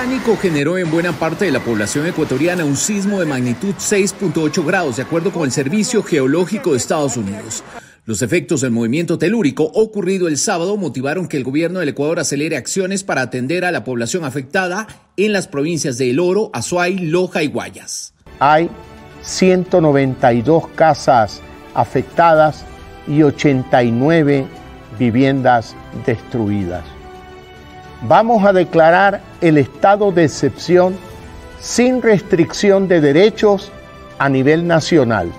pánico generó en buena parte de la población ecuatoriana un sismo de magnitud 6.8 grados, de acuerdo con el Servicio Geológico de Estados Unidos. Los efectos del movimiento telúrico ocurrido el sábado motivaron que el gobierno del Ecuador acelere acciones para atender a la población afectada en las provincias de El Oro, Azuay, Loja y Guayas. Hay 192 casas afectadas y 89 viviendas destruidas vamos a declarar el estado de excepción sin restricción de derechos a nivel nacional.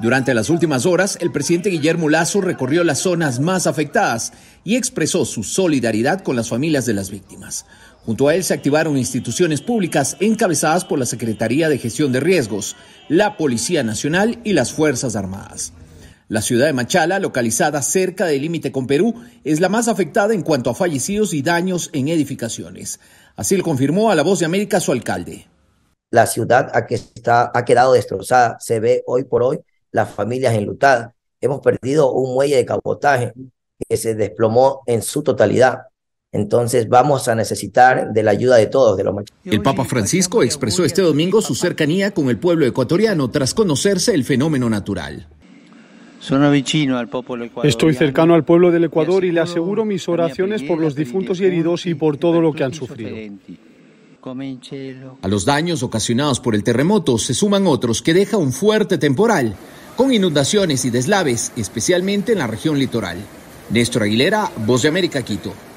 Durante las últimas horas, el presidente Guillermo Lazo recorrió las zonas más afectadas y expresó su solidaridad con las familias de las víctimas. Junto a él se activaron instituciones públicas encabezadas por la Secretaría de Gestión de Riesgos, la Policía Nacional y las Fuerzas Armadas. La ciudad de Machala, localizada cerca del límite con Perú, es la más afectada en cuanto a fallecidos y daños en edificaciones. Así lo confirmó a La Voz de América su alcalde. La ciudad está, ha quedado destrozada. Se ve hoy por hoy las familias enlutadas. Hemos perdido un muelle de cabotaje que se desplomó en su totalidad. Entonces vamos a necesitar de la ayuda de todos, de los El Papa Francisco expresó este domingo su cercanía con el pueblo ecuatoriano tras conocerse el fenómeno natural. Estoy cercano al pueblo del Ecuador y le aseguro mis oraciones por los difuntos y heridos y por todo lo que han sufrido. A los daños ocasionados por el terremoto se suman otros que deja un fuerte temporal, con inundaciones y deslaves, especialmente en la región litoral. Néstor Aguilera, Voz de América, Quito.